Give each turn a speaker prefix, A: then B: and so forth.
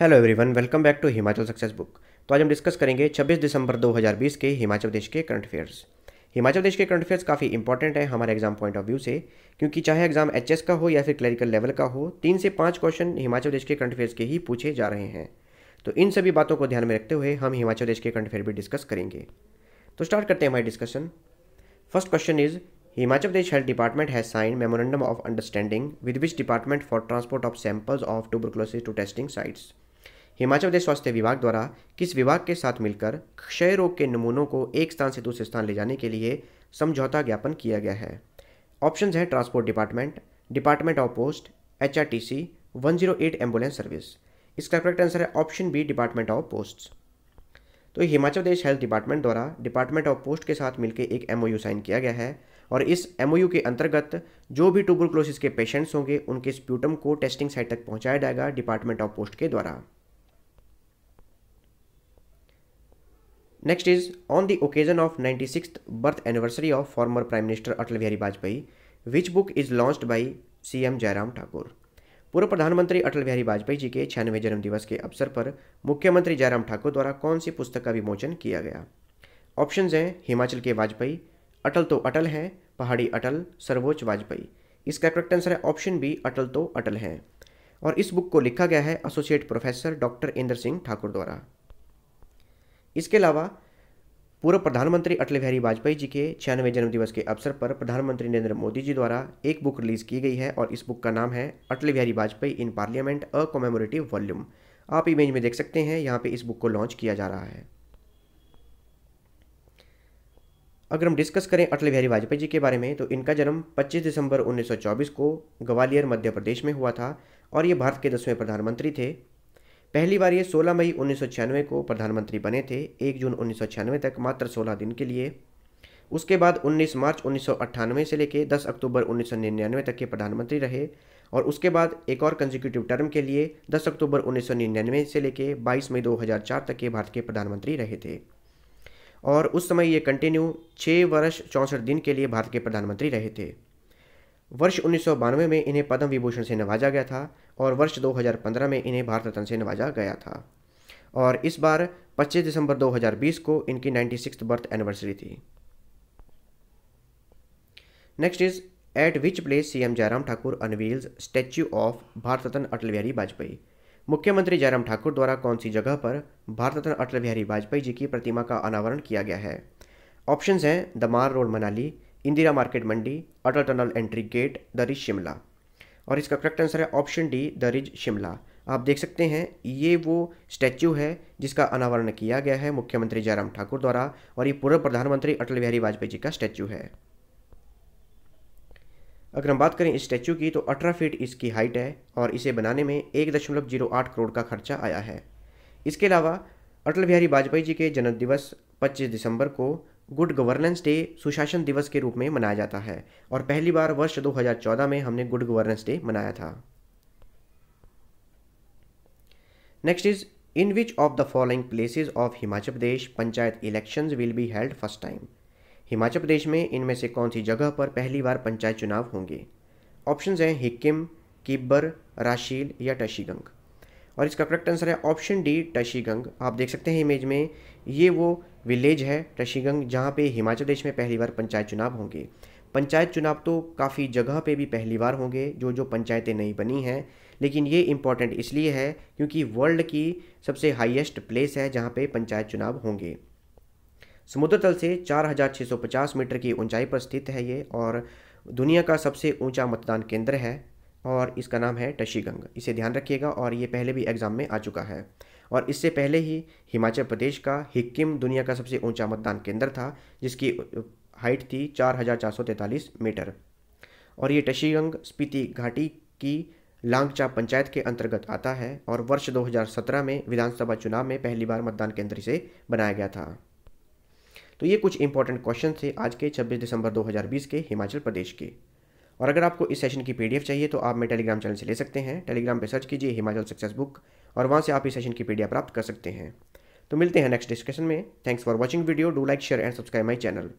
A: hello everyone welcome back to Himachal success book तो आज हम डिस्कस करेंगे 26 दिसंबर 2020 के हिमाचल प्रदेश के करंट अफेयर्स हिमाचल प्रदेश के करंट अफेयर्स काफ़ी इंपॉर्टेंट है हमारे एग्जाम पॉइंट ऑफ व्यू से क्योंकि चाहे एग्जाम एच का हो या फिर क्लरिकल लेवल का हो तीन से पाँच क्वेश्चन हिमाचल प्रदेश के करंट अफेयर्स के ही पूछे जा रहे हैं तो इन सभी बातों को ध्यान में रखते हुए हम हिमाचल प्रदेश के करंट अफेयर भी डिस्कस करेंगे तो स्टार्ट करते हैं हमारी discussion first question is Himachal Pradesh health department has sign memorandum of understanding with which department for transport of samples of tuberculosis to testing sites Himachal Pradesh स्वास्थ्य विभाग द्वारा किस विभाग के साथ मिलकर क्षय रोग के नमूनों को एक स्थान से दूसरे स्थान ले जाने के लिए समझौता ज्ञापन किया गया है ऑप्शन है transport department department of post H R T C one zero eight ambulance service इसका करेक्ट आंसर है option B department of post तो हिमाचल प्रदेश हेल्थ डिपार्टमेंट द्वारा डिपार्टमेंट ऑफ पोस्ट के साथ मिलकर एक एम साइन किया गया है और इस एमओयू के अंतर्गत जो भी ट्यूबरक्लोसिस के पेशेंट्स होंगे उनके स्प्यूटम को टेस्टिंग साइट तक पहुंचाया जाएगा डिपार्टमेंट ऑफ पोस्ट के द्वारा next is on the occasion of ninety six birth anniversary of former prime minister Atal Bihari Vajpayee which book is launch by C M Jairam Thakur पूर्व प्रधानमंत्री अटल बिहारी वाजपेयी जी के छियानवे जन्म दिवस के अवसर पर मुख्यमंत्री जयराम ठाकुर द्वारा कौन सी पुस्तक का विमोचन किया गया ऑप्शंस हैं हिमाचल के वाजपेयी अटल तो अटल हैं पहाड़ी अटल सर्वोच्च वाजपेयी इसका करेक्ट आंसर है ऑप्शन बी अटल तो अटल हैं और इस बुक को लिखा गया है associate professor doctor Indra Singh Thakur द्वारा इसके अलावा पूर्व प्रधानमंत्री अटल बिहारी वाजपेयी जी के छियानवे जन्मदिवस के अवसर पर प्रधानमंत्री नरेंद्र मोदी जी द्वारा एक बुक रिलीज़ की गई है और इस बुक का नाम है Atal Bihari Vajpayee in parliament a commemorative volume आप इमेज में देख सकते हैं यहाँ पे इस बुक को लॉन्च किया जा रहा है अगर हम डिस्कस करें अटल बिहारी वाजपेयी जी के बारे में तो इनका जन्म 25 दिसंबर 1924 को ग्वालियर मध्य प्रदेश में हुआ था और ये भारत के दसवें प्रधानमंत्री थे पहली बार ये 16 मई उन्नीस को प्रधानमंत्री बने थे 1 जून उन्नीस तक मात्र 16 दिन के लिए उसके बाद 19 मार्च उन्नीस से लेकर 10 अक्टूबर उन्नीस तक के प्रधानमंत्री रहे और उसके बाद एक और कंजिक्यूटिव टर्म के लिए 10 अक्टूबर उन्नीस से लेकर 22 मई 2004 तक के भारत के प्रधानमंत्री रहे थे और उस समय ये कंटिन्यू छः वर्ष चौंसठ दिन के लिए भारत के प्रधानमंत्री रहे थे वर्ष उन्नीस में इन्हें पद्म विभूषण से नवाजा गया था और वर्ष 2015 में इन्हें भारत रत्न से नवाजा गया था और इस बार 25 दिसंबर 2020 को इनकी नाइन्टी सिक्स बर्थ एनिवर्सरी थी next is at which place CM Jairam Thakur unveils statue of Bharat Ratna Atal Bihari Vajpayee मुख्यमंत्री जयराम ठाकुर द्वारा कौन सी जगह पर भारत रत्न अटल बिहारी वाजपेयी जी की प्रतिमा का अनावरण किया गया है ऑप्शंस हैं दमार road Manali Indira market Mandi Atal tunnel entry gate ridge Shimla और इसका करेक्ट आंसर है ऑप्शन डी रिज शिमला आप देख सकते हैं ये वो स्टैचू है जिसका अनावरण किया गया है मुख्यमंत्री जयराम ठाकुर द्वारा और ये पूर्व प्रधानमंत्री अटल बिहारी वाजपेयी जी का स्टैचू है अगर हम बात करें इस स्टैचू की तो अठारह फीट इसकी हाइट है और इसे बनाने में एक दशमलव जीरो आठ करोड़ का खर्चा आया है इसके अलावा अटल बिहारी वाजपेयी जी के जन्मदिवस 25 दिसंबर को गुड गवर्नेंस डे सुशासन दिवस के रूप में मनाया जाता है और पहली बार वर्ष 2014 में हमने गुड गवर्नेंस डे मनाया था next is in which of the following places of Himachal Pradesh panchayat elections will be held first time Himachal Pradesh में इनमें से कौन सी जगह पर पहली बार पंचायत चुनाव होंगे ऑप्शन हैं हिक्किम किब्बर राशील या टशीगंग और इसका करेक्ट आंसर है ऑप्शन डी टशीगंग आप देख सकते हैं इमेज में ये वो विलेज है टशीगंग जहाँ पे हिमाचल प्रदेश में पहली बार पंचायत चुनाव होंगे पंचायत चुनाव तो काफ़ी जगह पे भी पहली बार होंगे जो जो पंचायतें नहीं बनी हैं लेकिन ये इम्पॉर्टेंट इसलिए है क्योंकि वर्ल्ड की सबसे हाईएस्ट प्लेस है जहाँ पे पंचायत चुनाव होंगे समुद्र तल से 4,650 मीटर की ऊंचाई पर स्थित है ये और दुनिया का सबसे ऊंचा मतदान केंद्र है और इसका नाम है टशीगंग इसे ध्यान रखिएगा और ये पहले भी एग्ज़ाम में आ चुका है और इससे पहले ही हिमाचल प्रदेश का हिक्किम दुनिया का सबसे ऊंचा मतदान केंद्र था जिसकी हाइट थी तैंतालीस मीटर और ये टशीगंग स्पीति घाटी की लांगचा पंचायत के अंतर्गत आता है और वर्ष 2017 में विधानसभा चुनाव में पहली बार मतदान केंद्र से बनाया गया था तो ये कुछ इंपॉर्टेंट क्वेश्चन थे आज के 26 दिसंबर 2020 के हिमाचल प्रदेश के और अगर आपको इस सेशन की पी चाहिए तो आप मेरे टेलीग्राम चैनल से ले सकते हैं टेलीग्राम पर सर्च कीजिए हिमाचल सक्सेस बुक और वहाँ से आप इस सेशन की पी प्राप्त कर सकते हैं तो मिलते हैं नेक्स्ट डिस्कशन में thanks for watching video do like share and subscribe my channel